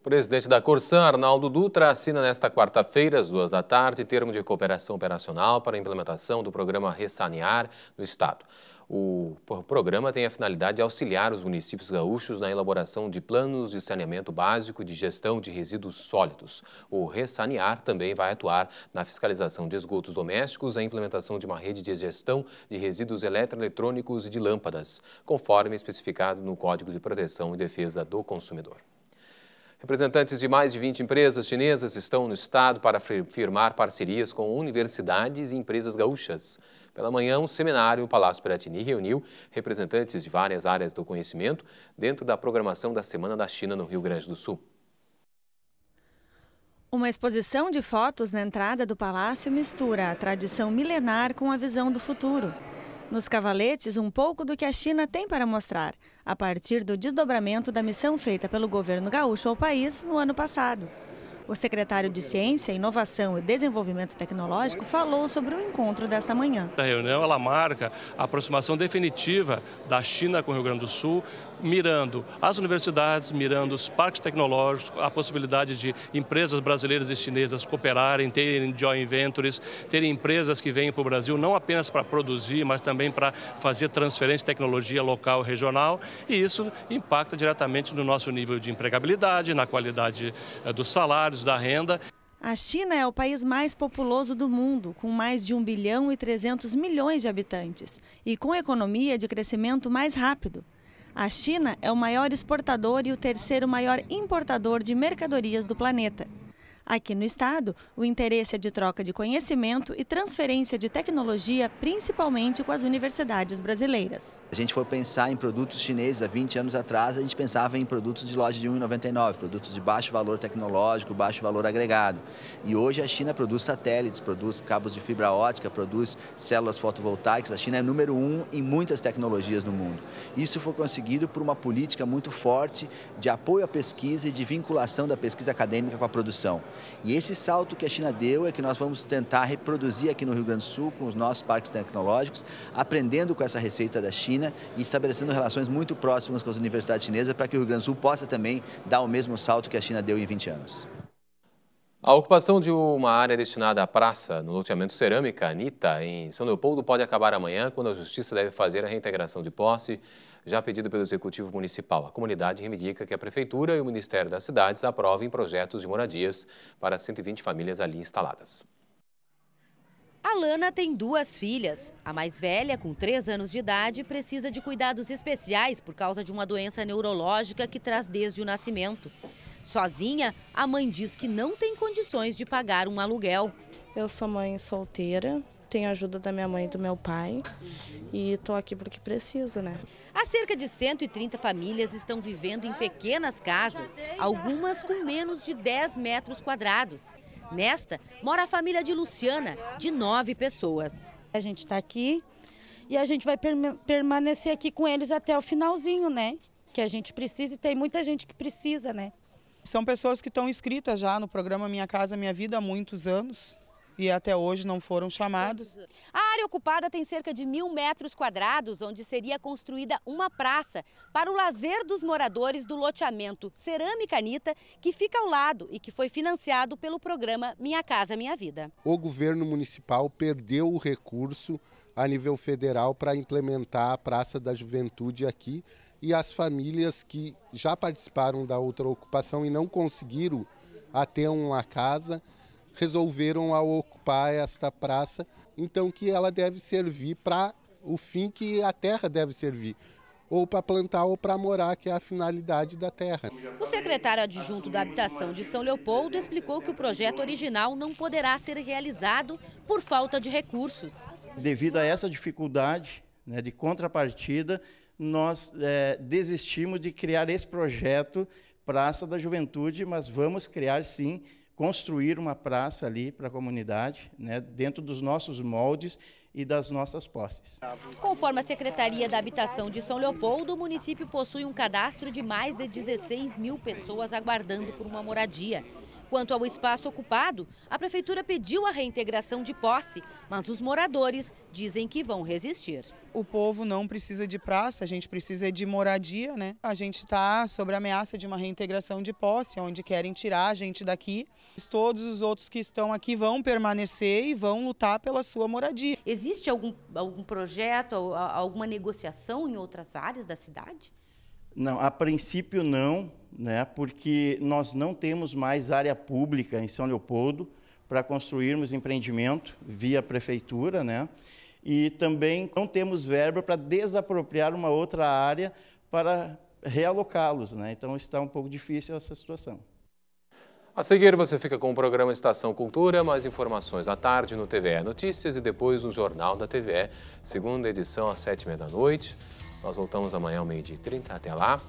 O presidente da Corsan, Arnaldo Dutra, assina nesta quarta-feira, às duas da tarde, termo de cooperação operacional para a implementação do programa Ressanear no Estado. O programa tem a finalidade de auxiliar os municípios gaúchos na elaboração de planos de saneamento básico e de gestão de resíduos sólidos. O Ressanear também vai atuar na fiscalização de esgotos domésticos, a implementação de uma rede de gestão de resíduos eletroeletrônicos e de lâmpadas, conforme especificado no Código de Proteção e Defesa do Consumidor. Representantes de mais de 20 empresas chinesas estão no estado para firmar parcerias com universidades e empresas gaúchas. Pela manhã, um seminário no Palácio Piratini reuniu representantes de várias áreas do conhecimento dentro da programação da Semana da China no Rio Grande do Sul. Uma exposição de fotos na entrada do palácio mistura a tradição milenar com a visão do futuro. Nos cavaletes, um pouco do que a China tem para mostrar, a partir do desdobramento da missão feita pelo governo gaúcho ao país no ano passado. O secretário de Ciência, Inovação e Desenvolvimento Tecnológico falou sobre o encontro desta manhã. A reunião ela marca a aproximação definitiva da China com o Rio Grande do Sul, mirando as universidades, mirando os parques tecnológicos, a possibilidade de empresas brasileiras e chinesas cooperarem, terem joint ventures, terem empresas que vêm para o Brasil não apenas para produzir, mas também para fazer transferência de tecnologia local, regional, e isso impacta diretamente no nosso nível de empregabilidade, na qualidade eh, dos salários, da renda. A China é o país mais populoso do mundo, com mais de 1 bilhão e 300 milhões de habitantes e com economia de crescimento mais rápido. A China é o maior exportador e o terceiro maior importador de mercadorias do planeta. Aqui no estado, o interesse é de troca de conhecimento e transferência de tecnologia, principalmente com as universidades brasileiras. A gente foi pensar em produtos chineses há 20 anos atrás, a gente pensava em produtos de loja de 1,99, produtos de baixo valor tecnológico, baixo valor agregado. E hoje a China produz satélites, produz cabos de fibra ótica, produz células fotovoltaicas. A China é número um em muitas tecnologias no mundo. Isso foi conseguido por uma política muito forte de apoio à pesquisa e de vinculação da pesquisa acadêmica com a produção. E esse salto que a China deu é que nós vamos tentar reproduzir aqui no Rio Grande do Sul com os nossos parques tecnológicos, aprendendo com essa receita da China e estabelecendo relações muito próximas com as universidades chinesas para que o Rio Grande do Sul possa também dar o mesmo salto que a China deu em 20 anos. A ocupação de uma área destinada à praça no loteamento Cerâmica Anitta, em São Leopoldo, pode acabar amanhã, quando a Justiça deve fazer a reintegração de posse, já pedido pelo Executivo Municipal. A comunidade reivindica que a Prefeitura e o Ministério das Cidades aprovem projetos de moradias para 120 famílias ali instaladas. Alana tem duas filhas. A mais velha, com 3 anos de idade, precisa de cuidados especiais por causa de uma doença neurológica que traz desde o nascimento. Sozinha, a mãe diz que não tem condições de pagar um aluguel. Eu sou mãe solteira, tenho a ajuda da minha mãe e do meu pai e estou aqui porque preciso, né? Há cerca de 130 famílias estão vivendo em pequenas casas, algumas com menos de 10 metros quadrados. Nesta, mora a família de Luciana, de nove pessoas. A gente está aqui e a gente vai permanecer aqui com eles até o finalzinho, né? Que a gente precisa e tem muita gente que precisa, né? São pessoas que estão inscritas já no programa Minha Casa Minha Vida há muitos anos, e até hoje não foram chamadas. A área ocupada tem cerca de mil metros quadrados, onde seria construída uma praça para o lazer dos moradores do loteamento Cerâmica Anitta, que fica ao lado e que foi financiado pelo programa Minha Casa Minha Vida. O governo municipal perdeu o recurso a nível federal para implementar a Praça da Juventude aqui e as famílias que já participaram da outra ocupação e não conseguiram até uma casa resolveram ocupar esta praça, então que ela deve servir para o fim que a terra deve servir, ou para plantar ou para morar, que é a finalidade da terra. O secretário adjunto da Habitação de São Leopoldo explicou que o projeto original não poderá ser realizado por falta de recursos. Devido a essa dificuldade né, de contrapartida, nós é, desistimos de criar esse projeto Praça da Juventude, mas vamos criar sim construir uma praça ali para a comunidade, né, dentro dos nossos moldes e das nossas posses. Conforme a Secretaria da Habitação de São Leopoldo, o município possui um cadastro de mais de 16 mil pessoas aguardando por uma moradia. Quanto ao espaço ocupado, a prefeitura pediu a reintegração de posse, mas os moradores dizem que vão resistir. O povo não precisa de praça, a gente precisa de moradia, né? A gente está sob a ameaça de uma reintegração de posse, onde querem tirar a gente daqui. Todos os outros que estão aqui vão permanecer e vão lutar pela sua moradia. Existe algum, algum projeto, alguma negociação em outras áreas da cidade? Não, a princípio não, né, porque nós não temos mais área pública em São Leopoldo para construirmos empreendimento via prefeitura, né? E também não temos verba para desapropriar uma outra área para realocá-los, né? Então está um pouco difícil essa situação. A seguir você fica com o programa Estação Cultura, mais informações à tarde no TVE Notícias e depois no Jornal da TVE, segunda edição às sete e meia da noite. Nós voltamos amanhã ao meio-dia e 30. Até lá.